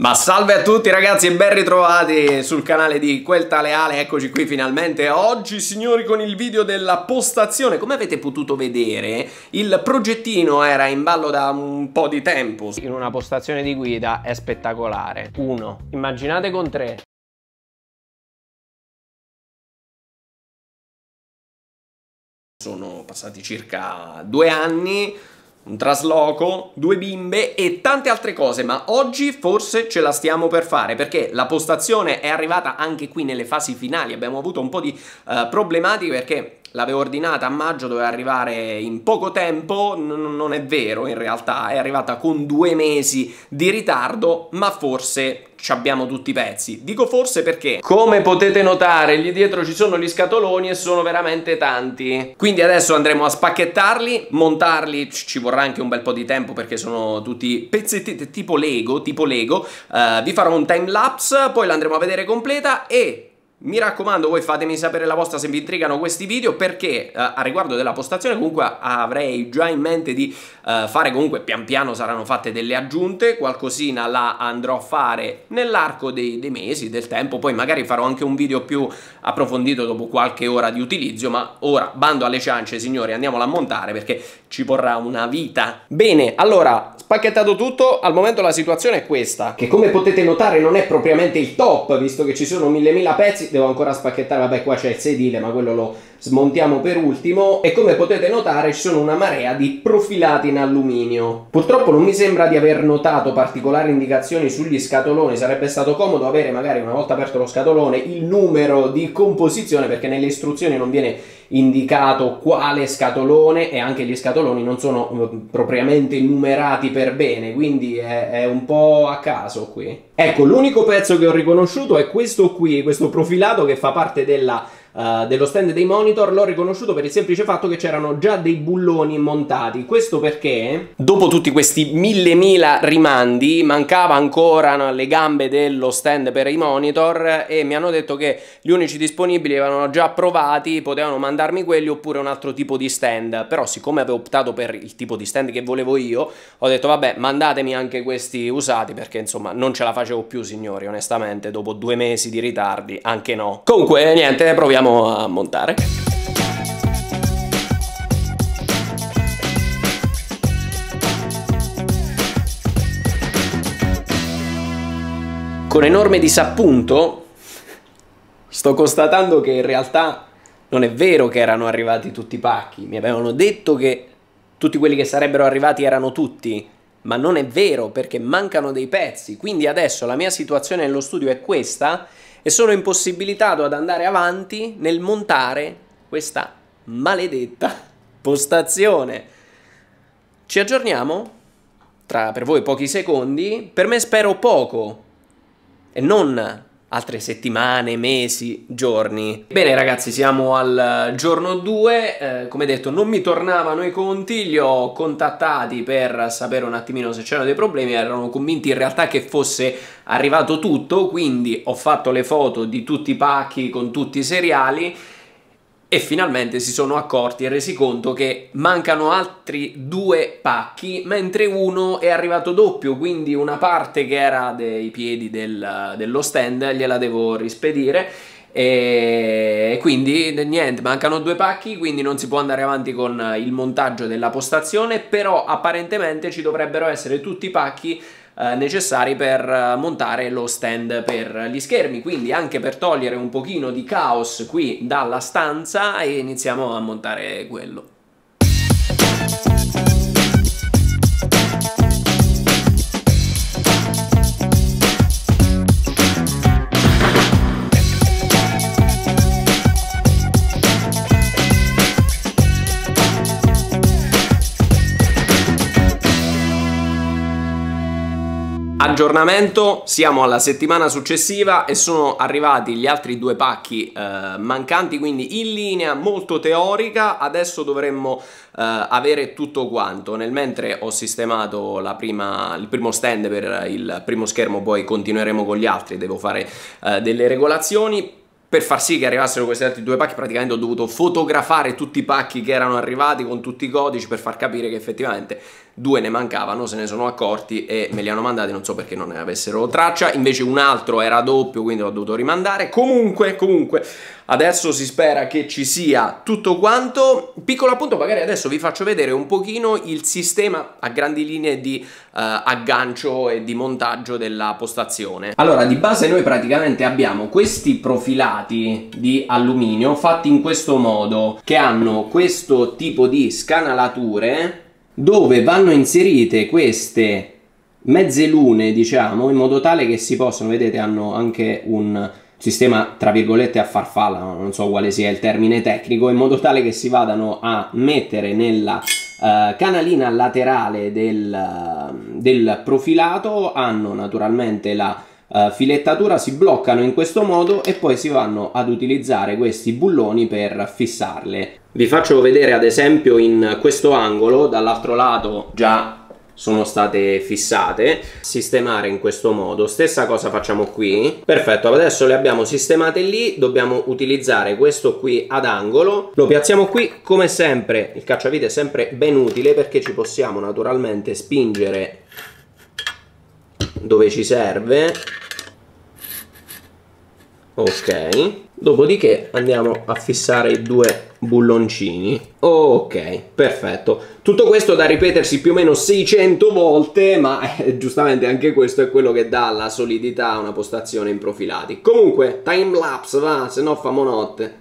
Ma salve a tutti ragazzi e ben ritrovati sul canale di Quel Tale Ale, eccoci qui finalmente oggi signori con il video della postazione Come avete potuto vedere il progettino era in ballo da un po' di tempo In una postazione di guida è spettacolare Uno, immaginate con tre Sono passati circa due anni un trasloco, due bimbe e tante altre cose, ma oggi forse ce la stiamo per fare perché la postazione è arrivata anche qui nelle fasi finali, abbiamo avuto un po' di uh, problematiche perché L'avevo ordinata a maggio, doveva arrivare in poco tempo, N- non è vero, in realtà è arrivata con due mesi di ritardo, ma forse ci abbiamo tutti i pezzi. Dico forse perché, come potete notare, lì dietro ci sono gli scatoloni e sono veramente tanti. Quindi adesso andremo a spacchettarli, montarli, ci vorrà anche un bel po' di tempo perché sono tutti pezzetti tipo Lego, tipo Lego. Uh, vi farò un time lapse, poi l'andremo a vedere completa e mi raccomando, voi fatemi sapere la vostra se vi intrigano questi video perché eh, a riguardo della postazione comunque avrei già in mente di eh, fare comunque pian piano saranno fatte delle aggiunte, qualcosina la andrò a fare nell'arco dei, dei, mesi, del tempo, poi magari farò anche un video più approfondito dopo qualche ora di utilizzo, ma ora bando alle ciance signori, andiamola a montare perché ci vorrà una vita. Bene, allora spacchettato tutto, al momento la situazione è questa, che come potete notare non è propriamente il top visto che ci sono mille mila pezzi devo ancora spacchettare, vabbè qua c'è il sedile ma quello lo smontiamo per ultimo e come potete notare ci sono una marea di profilati in alluminio. Purtroppo non mi sembra di aver notato particolari indicazioni sugli scatoloni, sarebbe stato comodo avere magari una volta aperto lo scatolone il numero di composizione perché nelle istruzioni non viene indicato quale scatolone e anche gli scatoloni non sono eh, propriamente numerati per bene, quindi è, è un po' a caso qui. Ecco, l'unico pezzo che ho riconosciuto è questo qui, questo profilato che fa parte della eh, dello stand dei monitor l'ho riconosciuto per il semplice fatto che c'erano già dei bulloni montati. Questo perché dopo tutti questi mille mila rimandi mancava ancora no, le gambe dello stand per i monitor e mi hanno detto che gli unici disponibili erano già provati, potevano mandarmi quelli oppure un altro tipo di stand. Però siccome avevo optato per il tipo di stand che volevo io, ho detto vabbè mandatemi anche questi usati perché insomma non ce la facevo più signori onestamente dopo due mesi di ritardi anche no. Comunque niente proviamo andiamo a montare. Con enorme disappunto sto constatando che in realtà non è vero che erano arrivati tutti i pacchi, mi avevano detto che tutti quelli che sarebbero arrivati erano tutti, ma non è vero perché mancano dei pezzi, quindi adesso la mia situazione nello studio è questa e sono impossibilitato ad andare avanti nel montare questa maledetta postazione. Ci aggiorniamo tra per voi pochi secondi, per me spero poco e non altre settimane, mesi, giorni. Bene ragazzi, siamo al giorno 2, eh, come detto non mi tornavano i conti, li ho contattati per sapere un attimino se c'erano dei problemi, erano convinti in realtà che fosse arrivato tutto, quindi ho fatto le foto di tutti i pacchi con tutti i seriali e finalmente si sono accorti e resi conto che mancano altri due pacchi, mentre uno è arrivato doppio, quindi una parte che era dei piedi del, dello stand gliela devo rispedire. E quindi niente, mancano due pacchi, quindi non si può andare avanti con il montaggio della postazione, però apparentemente ci dovrebbero essere tutti i pacchi eh, necessari per eh, montare lo stand per gli schermi, quindi anche per togliere un pochino di caos qui dalla stanza e iniziamo a montare quello. aggiornamento, siamo alla settimana successiva e sono arrivati gli altri due pacchi eh, mancanti, quindi in linea molto teorica, adesso dovremmo eh, avere tutto quanto, nel mentre ho sistemato prima, il primo stand per il primo schermo, poi continueremo con gli altri, devo fare eh, delle regolazioni, per far sì che arrivassero questi altri due pacchi praticamente ho dovuto fotografare tutti i pacchi che erano arrivati con tutti i codici per far capire che effettivamente due ne mancavano, se ne sono accorti e me li hanno mandati, non so perché non ne avessero traccia, invece un altro era doppio, quindi l'ho dovuto rimandare. Comunque, comunque, adesso si spera che ci sia tutto quanto. Piccolo appunto, magari adesso vi faccio vedere un pochino il sistema a grandi linee di uh, aggancio e di montaggio della postazione. Allora, di base noi praticamente abbiamo questi profilati di alluminio fatti in questo modo, che hanno questo tipo di scanalature dove vanno inserite queste mezze lune, diciamo, in modo tale che si possano, vedete, hanno anche un sistema tra virgolette a farfalla, non so quale sia il termine tecnico, in modo tale che si vadano a mettere nella uh, canalina laterale del, del profilato, hanno naturalmente la eh, filettatura si bloccano in questo modo e poi si vanno ad utilizzare questi bulloni per fissarle. Vi faccio vedere ad esempio in questo angolo, dall'altro lato già sono state fissate sistemare in questo modo stessa cosa facciamo qui perfetto adesso le abbiamo sistemate lì dobbiamo utilizzare questo qui ad angolo lo piazziamo qui come sempre il cacciavite è sempre ben utile perché ci possiamo naturalmente spingere dove ci serve ok dopodiché andiamo a fissare i due bulloncini ok perfetto tutto questo da ripetersi più o meno 600 volte ma eh, giustamente anche questo è quello che dà la solidità a una postazione in profilati comunque time lapse va se no famo notte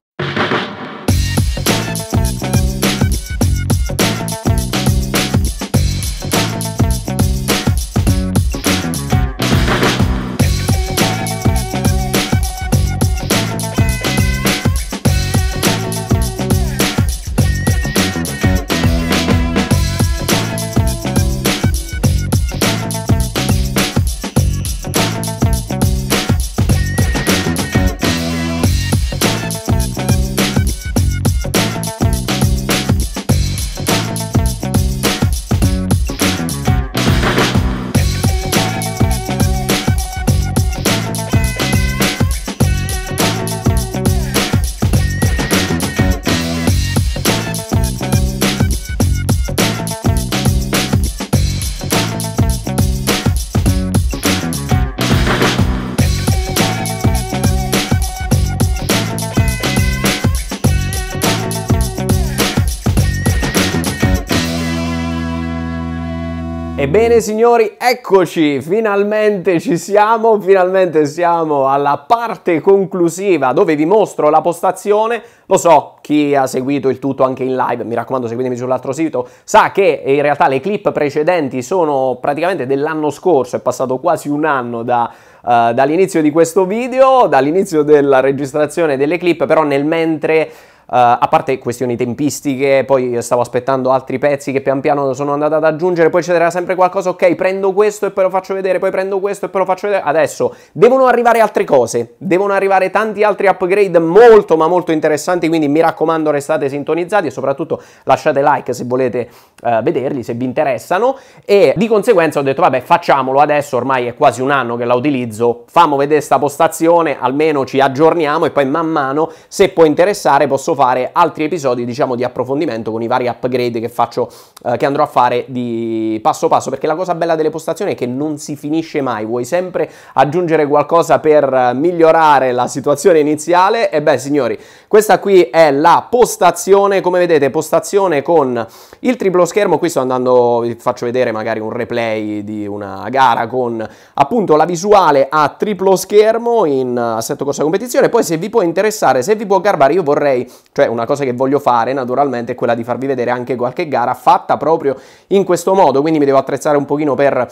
Bene signori, eccoci, finalmente ci siamo, finalmente siamo alla parte conclusiva dove vi mostro la postazione. Lo so, chi ha seguito il tutto anche in live, mi raccomando seguitemi sull'altro sito, sa che in realtà le clip precedenti sono praticamente dell'anno scorso, è passato quasi un anno da Uh, dall'inizio di questo video, dall'inizio della registrazione delle clip, però nel mentre eh, a parte questioni tempistiche, poi stavo aspettando altri pezzi che pian piano sono andato ad aggiungere, poi c'era sempre qualcosa, ok, prendo questo e poi lo faccio vedere, poi prendo questo e poi lo faccio vedere. Adesso devono arrivare altre cose, devono arrivare tanti altri upgrade molto ma molto interessanti, quindi mi raccomando restate sintonizzati e soprattutto lasciate like se volete uh, vederli, se vi interessano e di conseguenza ho detto vabbè facciamolo adesso, ormai è quasi un anno che la utilizzo, fammo vedere sta postazione, almeno ci aggiorniamo e poi man mano se può interessare posso fare altri episodi, diciamo, di approfondimento con i vari upgrade che faccio, eh, che andrò a fare di passo passo, perché la cosa bella delle postazioni è che non si finisce mai, vuoi sempre aggiungere qualcosa per eh, migliorare la situazione iniziale, e beh signori, questa qui è la postazione, come vedete, postazione con il triplo schermo, qui sto andando, vi faccio vedere magari un replay di una gara con appunto la visuale a triplo schermo in eh, assetto corsa competizione, poi se vi può interessare, se vi può garbare, io vorrei cioè una cosa che voglio fare naturalmente è quella di farvi vedere anche qualche gara fatta proprio in questo modo, quindi mi devo attrezzare un pochino per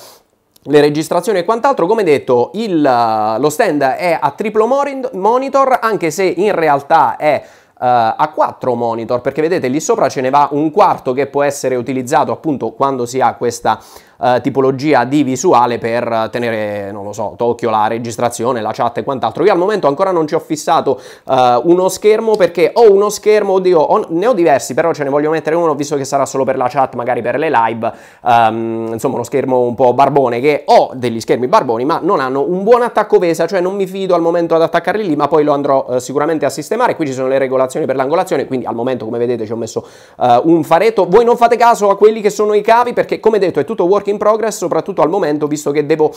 le registrazioni e quant'altro, come detto, il, eh, lo stand è a triplo monitor, anche se in realtà è Uh, a quattro monitor perché vedete lì sopra ce ne va un quarto che può essere utilizzato appunto quando si ha questa eh, tipologia di visuale per tenere, non lo so, Tokyo, la registrazione, la chat e quant'altro. Io al momento ancora non ci ho fissato eh, uno schermo perché ho uno schermo, oddio, ho, ne ho diversi, però ce ne voglio mettere uno visto che sarà solo per la chat, magari per le live, um, insomma uno schermo un po' barbone che ho degli schermi barboni ma non hanno un buon attacco pesa, cioè non mi fido al momento ad attaccarli lì ma poi lo andrò eh, sicuramente a sistemare. Qui ci sono le regolazioni per l'angolazione, quindi al momento come vedete ci ho messo eh, un faretto. Voi non fate caso a quelli che sono i cavi perché come detto è tutto work work in progress, soprattutto al momento, visto che devo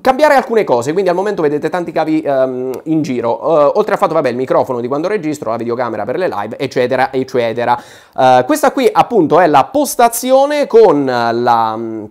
cambiare alcune cose, quindi al momento vedete tanti cavi um, in giro. Uh, oltre al fatto, vabbè, il microfono di quando registro, la videocamera per le live, eccetera, eccetera. Uh, questa qui appunto è la postazione con la... Mm,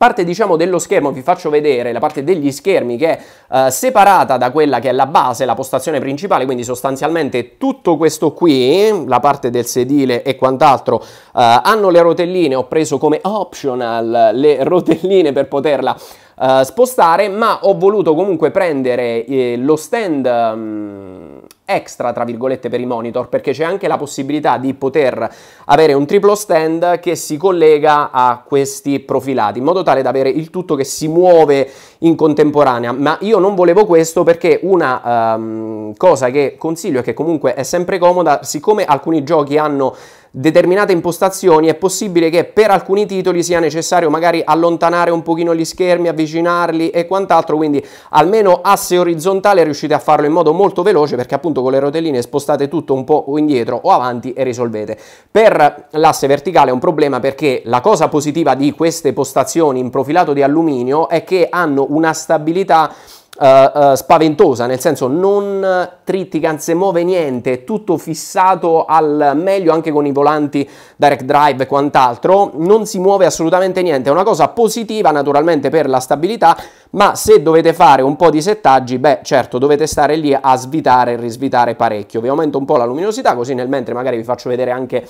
parte diciamo dello schermo, vi faccio vedere la parte degli schermi che è eh, separata da quella che è la base, la postazione principale, quindi sostanzialmente tutto questo qui, la parte del sedile e quant'altro, eh, hanno le rotelline, ho preso come optional le rotelline per poterla eh, spostare, ma ho voluto comunque prendere eh, lo stand... Mh, mm, extra, tra virgolette, per i monitor, perché c'è anche la possibilità di poter avere un triplo stand che si collega a questi profilati, in modo tale da avere il tutto che si muove in contemporanea. Ma io non volevo questo perché una um, cosa che consiglio e che comunque è sempre comoda, siccome alcuni giochi hanno determinate impostazioni è possibile che per alcuni titoli sia necessario magari allontanare un pochino gli schermi, avvicinarli e quant'altro, quindi almeno asse orizzontale riuscite a farlo in modo molto veloce perché appunto con le rotelline spostate tutto un po' indietro o avanti e risolvete. Per l'asse verticale è un problema perché la cosa positiva di queste postazioni in profilato di alluminio è che hanno una stabilità eh, eh, spaventosa, nel senso non trittica, non si muove niente, è tutto fissato al meglio anche con i volanti direct drive e quant'altro, non si muove assolutamente niente, è una cosa positiva naturalmente per la stabilità, ma se dovete fare un po' di settaggi, beh certo dovete stare lì a svitare e risvitare parecchio, vi aumento un po' la luminosità così nel mentre magari vi faccio vedere anche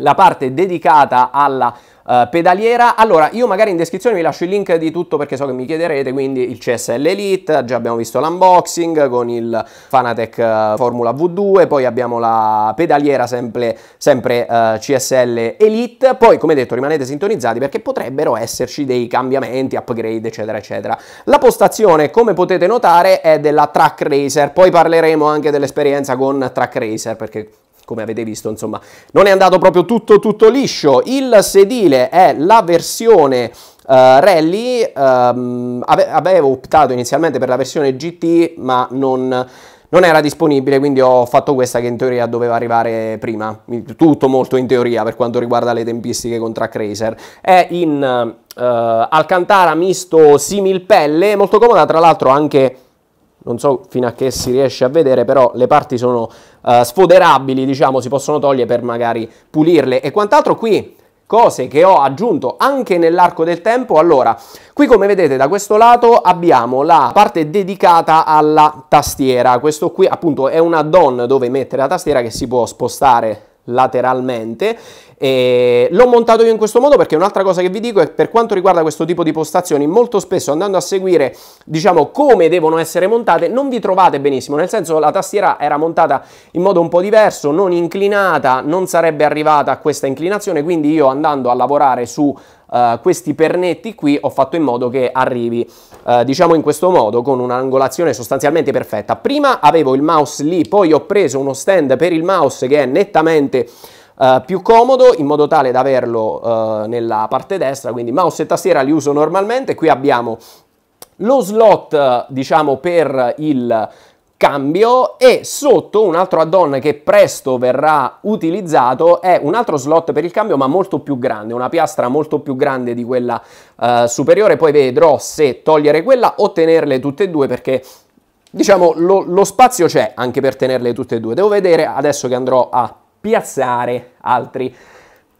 la parte dedicata alla eh, pedaliera. Allora, io magari in descrizione vi lascio il link di tutto perché so che mi chiederete, quindi il CSL Elite, già abbiamo visto l'unboxing con il Fanatec eh, Formula V2, poi abbiamo la pedaliera sempre, sempre uh, eh, CSL Elite, poi come detto rimanete sintonizzati perché potrebbero esserci dei cambiamenti, upgrade eccetera eccetera. La postazione come potete notare è della Track Racer, poi parleremo anche dell'esperienza con Track Racer perché come avete visto, insomma, non è andato proprio tutto, tutto liscio. Il sedile è la versione Uh, rally um, ave- avevo optato inizialmente per la versione GT ma non, non, era disponibile quindi ho fatto questa che in teoria doveva arrivare prima tutto molto in teoria per quanto riguarda le tempistiche con Track Racer è in uh, Alcantara misto similpelle molto comoda tra l'altro anche non so fino a che si riesce a vedere, però le parti sono uh, sfoderabili, diciamo, si possono togliere per magari pulirle e quant'altro. Qui cose che ho aggiunto anche nell'arco del tempo. Allora, qui come vedete da questo lato abbiamo la parte dedicata alla tastiera. Questo qui appunto è un add-on dove mettere la tastiera che si può spostare lateralmente e l'ho montato io in questo modo perché un'altra cosa che vi dico è per quanto riguarda questo tipo di postazioni, molto spesso andando a seguire, diciamo, come devono essere montate, non vi trovate benissimo, nel senso la tastiera era montata in modo un po' diverso, non inclinata, non sarebbe arrivata a questa inclinazione, quindi io andando a lavorare su Uh, questi pernetti qui ho fatto in modo che arrivi uh, diciamo in questo modo con un'angolazione sostanzialmente perfetta prima avevo il mouse lì poi ho preso uno stand per il mouse che è nettamente eh, più comodo in modo tale da averlo uh, nella parte destra, quindi mouse e tastiera li uso normalmente, qui abbiamo lo slot diciamo per il cambio e sotto un altro add-on che presto verrà utilizzato è un altro slot per il cambio ma molto più grande, una piastra molto più grande di quella uh, superiore, poi vedrò se togliere quella o tenerle tutte e due perché diciamo lo, lo spazio c'è anche per tenerle tutte e due, devo vedere adesso che andrò a piazzare altri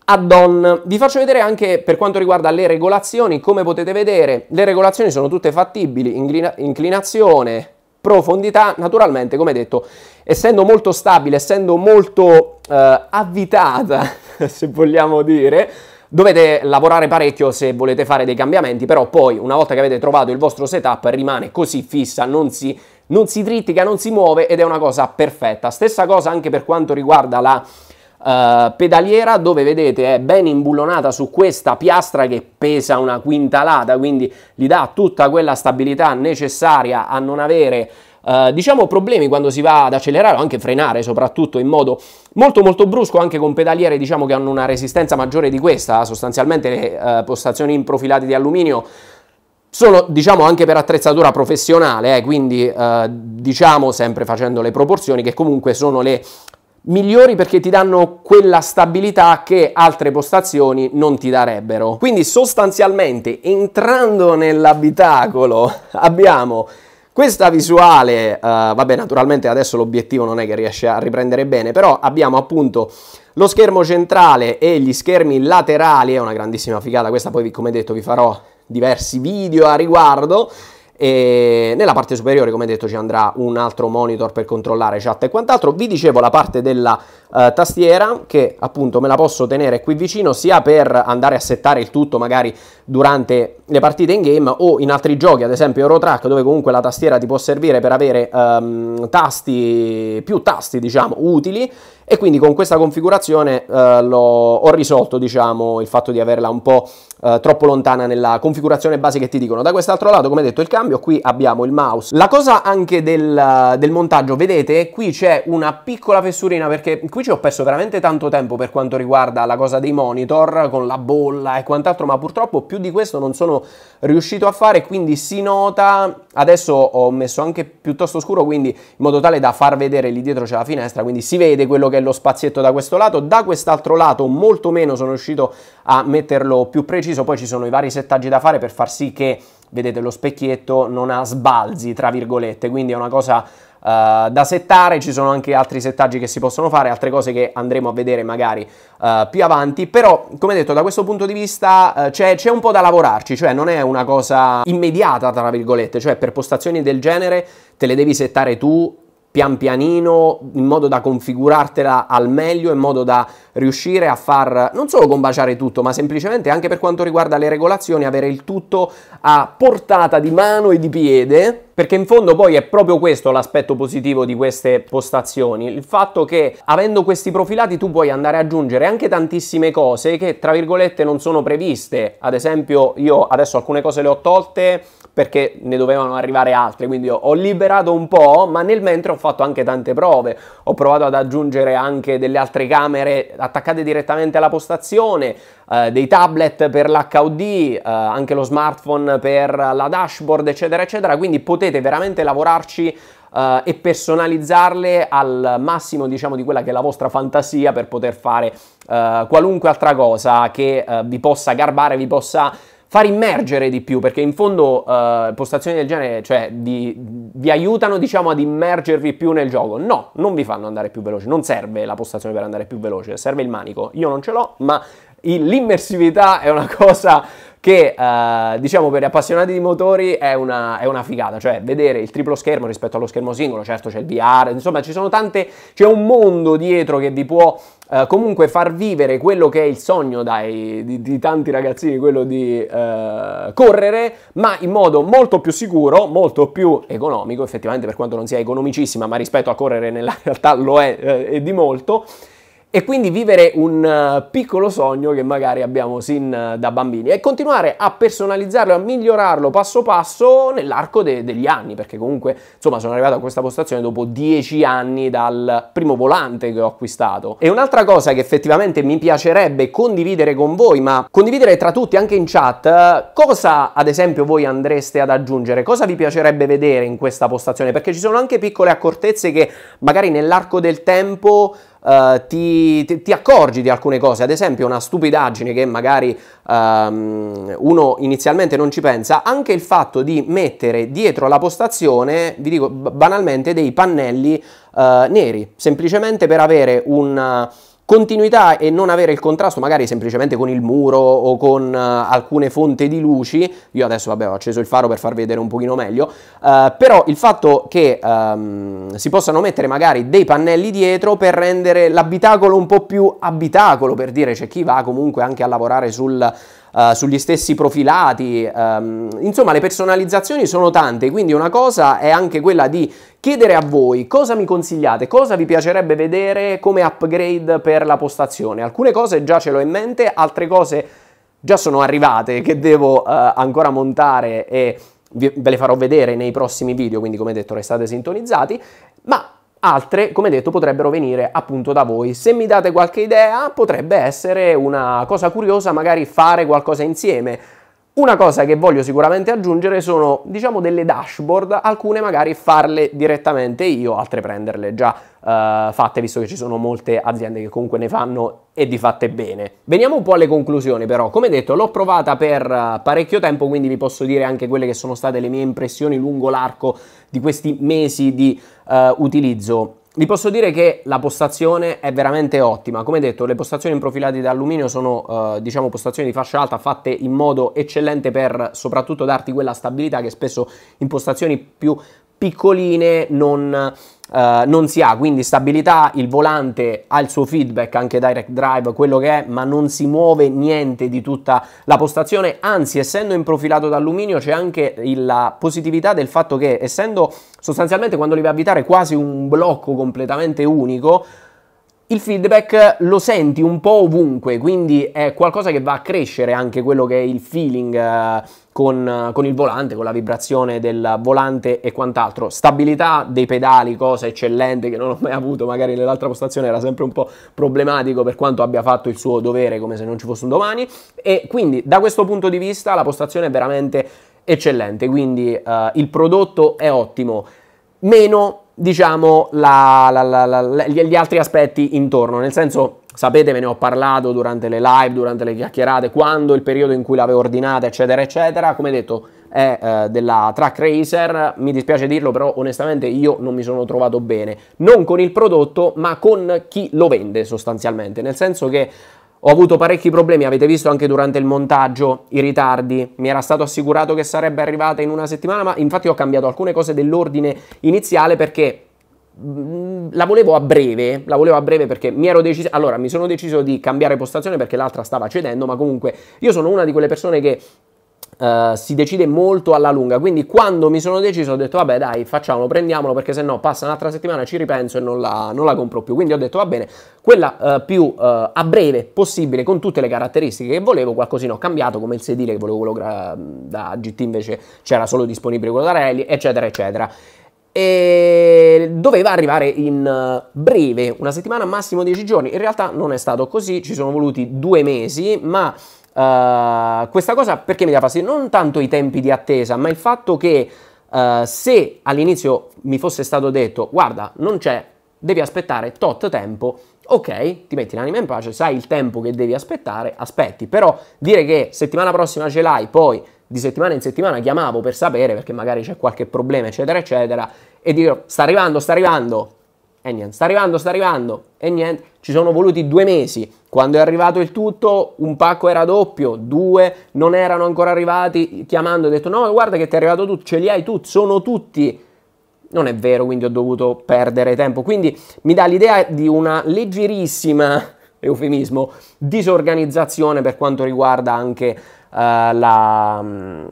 add-on. Vi faccio vedere anche per quanto riguarda le regolazioni, come potete vedere le regolazioni sono tutte fattibili, inclina inclinazione, profondità, naturalmente come detto essendo molto stabile, essendo molto eh, avvitata se vogliamo dire, Dovete lavorare parecchio se volete fare dei cambiamenti, però poi una volta che avete trovato il vostro setup rimane così fissa, non si non si trittica, non si muove ed è una cosa perfetta. Stessa cosa anche per quanto riguarda la Uh, pedaliera dove vedete è ben imbullonata su questa piastra che pesa una quintalata quindi gli dà tutta quella stabilità necessaria a non avere uh, diciamo problemi quando si va ad accelerare o anche frenare soprattutto in modo molto molto brusco anche con pedaliere diciamo che hanno una resistenza maggiore di questa sostanzialmente le uh, postazioni in profilati di alluminio sono, diciamo, anche per attrezzatura professionale, eh, quindi eh, diciamo, sempre facendo le proporzioni, che comunque sono le migliori perché ti danno quella stabilità che altre postazioni non ti darebbero. Quindi sostanzialmente entrando nell'abitacolo abbiamo questa visuale, eh, vabbè naturalmente adesso l'obiettivo non è che riesce a riprendere bene, però abbiamo appunto lo schermo centrale e gli schermi laterali, è una grandissima figata, questa poi come detto vi farò diversi video a riguardo. E nella parte superiore, come detto, ci andrà un altro monitor per controllare chat e quant'altro. Vi dicevo la parte della eh, tastiera che appunto me la posso tenere qui vicino sia per andare a settare il tutto magari durante le partite in game o in altri giochi, ad esempio Eurotrack, dove comunque la tastiera ti può servire per avere ehm, tasti più tasti, diciamo, utili e quindi con questa configurazione eh, ho risolto, diciamo, il fatto di averla un po' Eh, troppo lontana nella configurazione base che ti dicono. Da quest'altro lato, come detto, il cambio, qui abbiamo il mouse. La cosa anche del, del montaggio, vedete, qui c'è una piccola fessurina perché qui ci ho perso veramente tanto tempo per quanto riguarda la cosa dei monitor con la bolla e quant'altro, ma purtroppo più di questo non sono riuscito a fare, quindi si nota, adesso ho messo anche piuttosto scuro, quindi in modo tale da far vedere lì dietro c'è la finestra, quindi si vede quello che è lo spazietto da questo lato, da quest'altro lato molto meno sono riuscito a metterlo più preciso preciso, poi ci sono i vari settaggi da fare per far sì che, vedete, lo specchietto non ha sbalzi, tra virgolette, quindi è una cosa Uh, da settare, ci sono anche altri settaggi che si possono fare, altre cose che andremo a vedere magari uh, più avanti, però come detto da questo punto di vista uh, c'è, c'è, un po' da lavorarci, cioè non è una cosa immediata tra virgolette, cioè per postazioni del genere te le devi settare tu pian pianino, in modo da configurartela al meglio, in modo da riuscire a far non solo combaciare tutto, ma semplicemente anche per quanto riguarda le regolazioni, avere il tutto a portata di mano e di piede, perché in fondo poi è proprio questo l'aspetto positivo di queste postazioni, il fatto che avendo questi profilati tu puoi andare ad aggiungere anche tantissime cose che tra virgolette non sono previste, ad esempio io adesso alcune cose le ho tolte, perché ne dovevano arrivare altre, quindi ho liberato un po', ma nel mentre ho fatto anche tante prove, ho provato ad aggiungere anche delle altre camere attaccate direttamente alla postazione, eh, dei tablet per l'HUD, eh, anche lo smartphone per la dashboard, eccetera, eccetera, quindi potete veramente lavorarci Uh, e personalizzarle al massimo diciamo di quella che è la vostra fantasia per poter fare uh, qualunque altra cosa che uh, vi possa garbare, vi possa far immergere di più, perché in fondo uh, postazioni del genere, cioè, di, vi aiutano, diciamo, ad immergervi più nel gioco. No, non vi fanno andare più veloce, non serve la postazione per andare più veloce, serve il manico. Io non ce l'ho, ma l'immersività è una cosa che eh, diciamo per gli appassionati di motori è una, è una, figata, cioè vedere il triplo schermo rispetto allo schermo singolo, certo c'è il VR, insomma ci sono tante, c'è un mondo dietro che vi può eh, comunque far vivere quello che è il sogno dai, di, di, tanti ragazzini, quello di eh, correre, ma in modo molto più sicuro, molto più economico, effettivamente per quanto non sia economicissima, ma rispetto a correre nella realtà lo è eh, e di molto e quindi vivere un eh, piccolo sogno che magari abbiamo sin eh, da bambini e continuare a personalizzarlo, a migliorarlo passo passo nell'arco de- degli anni, perché comunque insomma sono arrivato a questa postazione dopo dieci anni dal primo volante che ho acquistato. E un'altra cosa che effettivamente mi piacerebbe condividere con voi, ma condividere tra tutti anche in chat, eh, cosa ad esempio voi andreste ad aggiungere, cosa vi piacerebbe vedere in questa postazione, perché ci sono anche piccole accortezze che magari nell'arco del tempo eh, ti, ti, ti, accorgi di alcune cose, ad esempio una stupidaggine che magari ehm, uno inizialmente non ci pensa, anche il fatto di mettere dietro la postazione, vi dico banalmente, dei pannelli eh, neri, semplicemente per avere un Continuità e non avere il contrasto magari semplicemente con il muro o con uh, alcune fonti di luci, io adesso vabbè ho acceso il faro per far vedere un pochino meglio, uh, però il fatto che um, si possano mettere magari dei pannelli dietro per rendere l'abitacolo un po' più abitacolo, per dire c'è chi va comunque anche a lavorare sul eh, sugli stessi profilati, ehm, insomma le personalizzazioni sono tante, quindi una cosa è anche quella di chiedere a voi cosa mi consigliate, cosa vi piacerebbe vedere come upgrade per la postazione. Alcune cose già ce l'ho in mente, altre cose già sono arrivate che devo eh, ancora montare e ve le farò vedere nei prossimi video, quindi come detto restate sintonizzati, ma Altre, come detto, potrebbero venire appunto da voi. Se mi date qualche idea, potrebbe essere una cosa curiosa magari fare qualcosa insieme una cosa che voglio sicuramente aggiungere sono, diciamo, delle dashboard, alcune magari farle direttamente io, altre prenderle già eh, fatte, visto che ci sono molte aziende che comunque ne fanno e di fatte bene. Veniamo un po' alle conclusioni però, come detto l'ho provata per eh, parecchio tempo, quindi vi posso dire anche quelle che sono state le mie impressioni lungo l'arco di questi mesi di eh, utilizzo. Vi posso dire che la postazione è veramente ottima, come detto le postazioni in profilati alluminio sono eh, diciamo postazioni di fascia alta fatte in modo eccellente per soprattutto darti quella stabilità che spesso in postazioni più piccoline non, eh, non, si ha, quindi stabilità, il volante ha il suo feedback, anche direct drive, quello che è, ma non si muove niente di tutta la postazione, anzi essendo improfilato d'alluminio c'è anche la positività del fatto che essendo sostanzialmente quando li va a avvitare quasi un blocco completamente unico, il feedback lo senti un po' ovunque, quindi è qualcosa che va a crescere anche quello che è il feeling eh, con, con, il volante, con la vibrazione del volante e quant'altro. Stabilità dei pedali, cosa eccellente che non ho mai avuto, magari nell'altra postazione era sempre un po' problematico per quanto abbia fatto il suo dovere come se non ci fosse un domani. E quindi da questo punto di vista la postazione è veramente eccellente, quindi eh, il prodotto è ottimo. Meno diciamo, la, la, la, gli altri aspetti intorno, nel senso sapete ve ne ho parlato durante le live, durante le chiacchierate, quando il periodo in cui l'avevo ordinata, eccetera, eccetera, come detto è eh, della Track Racer, mi dispiace dirlo, però onestamente io non mi sono trovato bene, non con il prodotto, ma con chi lo vende sostanzialmente, nel senso che ho avuto parecchi problemi, avete visto anche durante il montaggio i ritardi, mi era stato assicurato che sarebbe arrivata in una settimana, ma infatti ho cambiato alcune cose dell'ordine iniziale perché mm, la volevo a breve, la volevo a breve perché mi ero deciso, allora mi sono deciso di cambiare postazione perché l'altra stava cedendo, ma comunque io sono una di quelle persone che eh, si decide molto alla lunga. Quindi quando mi sono deciso ho detto vabbè dai facciamolo, prendiamolo perché se no passa un'altra settimana, ci ripenso e non la, non la, compro più. Quindi ho detto va bene, quella uh, più uh, a breve possibile con tutte le caratteristiche che volevo, qualcosina ho cambiato come il sedile che volevo quello gra- da GT invece c'era solo disponibile quello da Rally eccetera eccetera. E doveva arrivare in breve, una settimana, massimo 10 giorni. In realtà non è stato così, ci sono voluti due mesi, ma Uh, questa cosa perché mi dà fastidio? Non tanto i tempi di attesa, ma il fatto che uh, se all'inizio mi fosse stato detto guarda, non c'è, devi aspettare tot tempo, ok, ti metti l'anima in pace, sai il tempo che devi aspettare, aspetti, però dire che settimana prossima ce l'hai, poi di settimana in settimana chiamavo per sapere perché magari c'è qualche problema, eccetera, eccetera, e dire sta arrivando, sta arrivando, e niente, sta arrivando, sta arrivando, e niente, ci sono voluti due mesi quando è arrivato il tutto, un pacco era doppio, due non erano ancora arrivati, chiamando ho detto no, guarda che ti è arrivato tutto, ce li hai tu, sono tutti. Non è vero, quindi ho dovuto perdere tempo. Quindi mi dà l'idea di una leggerissima, eufemismo, disorganizzazione per quanto riguarda anche, uh, la, mm,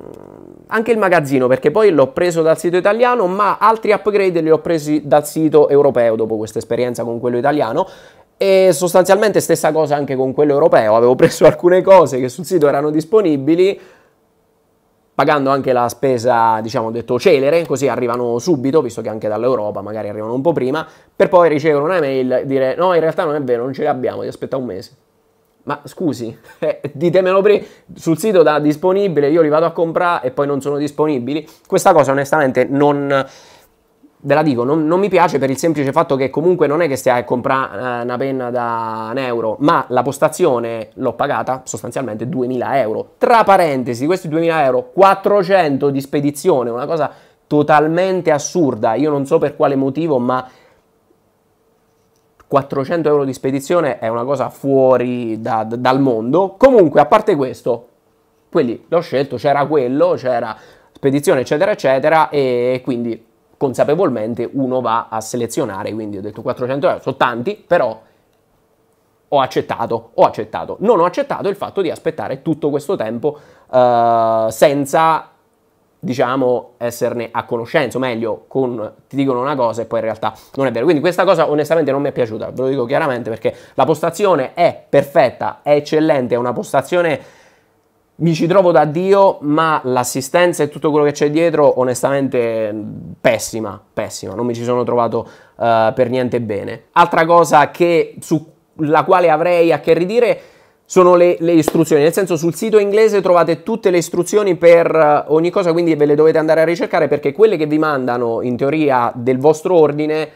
anche il magazzino, perché poi l'ho preso dal sito italiano, ma altri upgrade li ho presi dal sito europeo dopo questa esperienza con quello italiano e sostanzialmente stessa cosa anche con quello europeo, avevo preso alcune cose che sul sito erano disponibili, pagando anche la spesa, diciamo detto celere, così arrivano subito, visto che anche dall'Europa magari arrivano un po' prima, per poi ricevere una mail e dire no, in realtà non è vero, non ce l'abbiamo, ti aspetta un mese. Ma scusi, eh, ditemelo prima, sul sito da disponibile, io li vado a comprare e poi non sono disponibili. Questa cosa onestamente non ve la dico, non, non, mi piace per il semplice fatto che comunque non è che stia a comprare eh, una penna da un euro, ma la postazione l'ho pagata sostanzialmente 2000 euro. Tra parentesi, questi 2000 euro, 400 di spedizione, una cosa totalmente assurda. Io non so per quale motivo, ma 400 euro di spedizione è una cosa fuori da, da, dal mondo. Comunque, a parte questo, quelli l'ho scelto, c'era quello, c'era spedizione, eccetera, eccetera, e quindi consapevolmente uno va a selezionare, quindi ho detto 400 euro, sono tanti, però ho accettato, ho accettato. Non ho accettato il fatto di aspettare tutto questo tempo eh, senza, diciamo, esserne a conoscenza, o meglio, con, ti dicono una cosa e poi in realtà non è vero. Quindi questa cosa onestamente non mi è piaciuta, ve lo dico chiaramente perché la postazione è perfetta, è eccellente, è una postazione mi ci trovo da Dio, ma l'assistenza e tutto quello che c'è dietro, onestamente, pessima, pessima, non mi ci sono trovato uh, per niente bene. Altra cosa che, sulla quale avrei a che ridire sono le, le, istruzioni, nel senso sul sito inglese trovate tutte le istruzioni per eh, ogni cosa, quindi ve le dovete andare a ricercare perché quelle che vi mandano in teoria del vostro ordine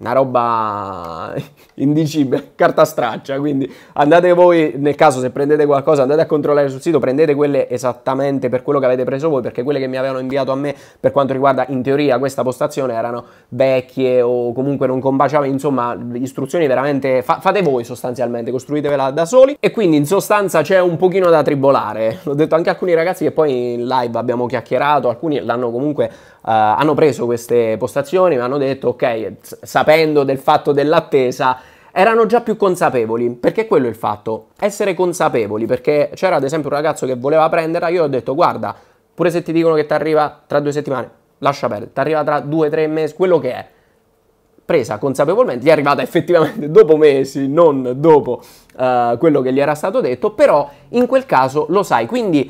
una roba indicibile, carta straccia, quindi andate voi, nel caso se prendete qualcosa andate a controllare sul sito, prendete quelle esattamente per quello che avete preso voi, perché quelle che mi avevano inviato a me per quanto riguarda in teoria questa postazione erano vecchie o comunque non combaciava, insomma istruzioni veramente, fa fate voi sostanzialmente, costruitevela da soli e quindi in sostanza c'è un pochino da tribolare, l'ho detto anche a alcuni ragazzi che poi in live abbiamo chiacchierato, alcuni l'hanno comunque, eh, hanno preso queste postazioni, mi hanno detto ok, sapete sapendo del fatto dell'attesa, erano già più consapevoli, perché quello è il fatto, essere consapevoli, perché c'era ad esempio un ragazzo che voleva prenderla, io ho detto guarda, pure se ti dicono che ti arriva tra due settimane, lascia perdere, ti arriva tra due, tre mesi, quello che è, presa consapevolmente, gli è arrivata effettivamente dopo mesi, non dopo uh, quello che gli era stato detto, però in quel caso lo sai, quindi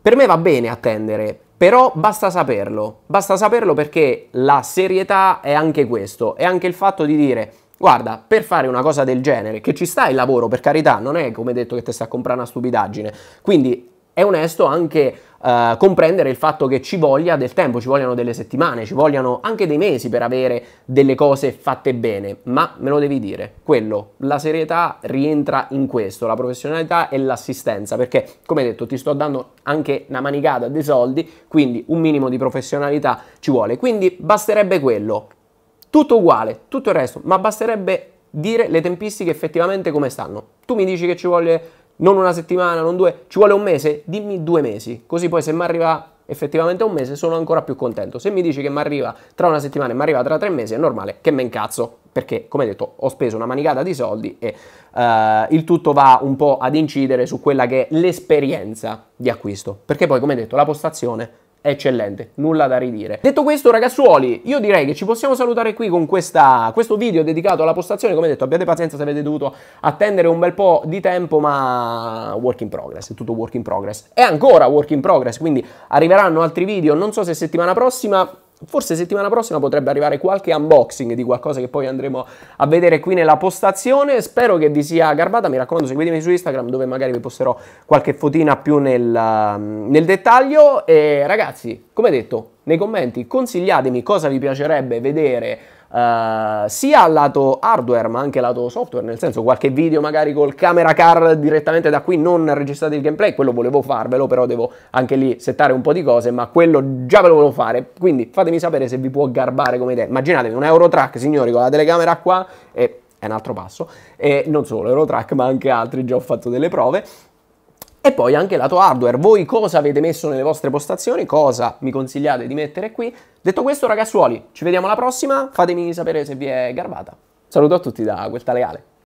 per me va bene attendere, però basta saperlo, basta saperlo perché la serietà è anche questo, è anche il fatto di dire Guarda, per fare una cosa del genere, che ci sta il lavoro, per carità, non è come detto che ti sta a comprare una stupidaggine. Quindi è onesto anche Uh, comprendere il fatto che ci voglia del tempo, ci vogliono delle settimane, ci vogliono anche dei mesi per avere delle cose fatte bene, ma me lo devi dire, quello, la serietà rientra in questo, la professionalità e l'assistenza, perché come detto ti sto dando anche una manicata di soldi, quindi un minimo di professionalità ci vuole, quindi basterebbe quello, tutto uguale, tutto il resto, ma basterebbe dire le tempistiche effettivamente come stanno. Tu mi dici che ci vuole non una settimana, non due, ci vuole un mese, dimmi due mesi, così poi se mi arriva effettivamente un mese sono ancora più contento. Se mi dici che mi arriva tra una settimana e mi arriva tra tre mesi è normale che me incazzo, perché come detto ho speso una manicata di soldi e uh, il tutto va un po' ad incidere su quella che è l'esperienza di acquisto, perché poi come detto la postazione eccellente, nulla da ridire. Detto questo ragazzuoli, io direi che ci possiamo salutare qui con questa, questo video dedicato alla postazione, come detto abbiate pazienza se avete dovuto attendere un bel po' di tempo, ma work in progress, è tutto work in progress, è ancora work in progress, quindi arriveranno altri video, non so se settimana prossima, Forse settimana prossima potrebbe arrivare qualche unboxing di qualcosa che poi andremo a vedere qui nella postazione. Spero che vi sia garbata. Mi raccomando, seguitemi su Instagram dove magari vi posterò qualche fotina più nel, um, nel dettaglio. E ragazzi, come detto, nei commenti consigliatemi cosa vi piacerebbe vedere Uh, sia al lato hardware ma anche al lato software, nel senso qualche video magari col camera car direttamente da qui, non registrate il gameplay, quello volevo farvelo, però devo anche lì settare un po' di cose, ma quello già ve lo volevo fare, quindi fatemi sapere se vi può garbare come idea. Immaginatevi un Eurotrack, signori, con la telecamera qua e è un altro passo, e non solo Eurotrack ma anche altri, già ho fatto delle prove, e poi anche lato hardware, voi cosa avete messo nelle vostre postazioni, cosa mi consigliate di mettere qui. Detto questo ragazzuoli, ci vediamo alla prossima, fatemi sapere se vi è garbata. Saluto a tutti da Quel Tale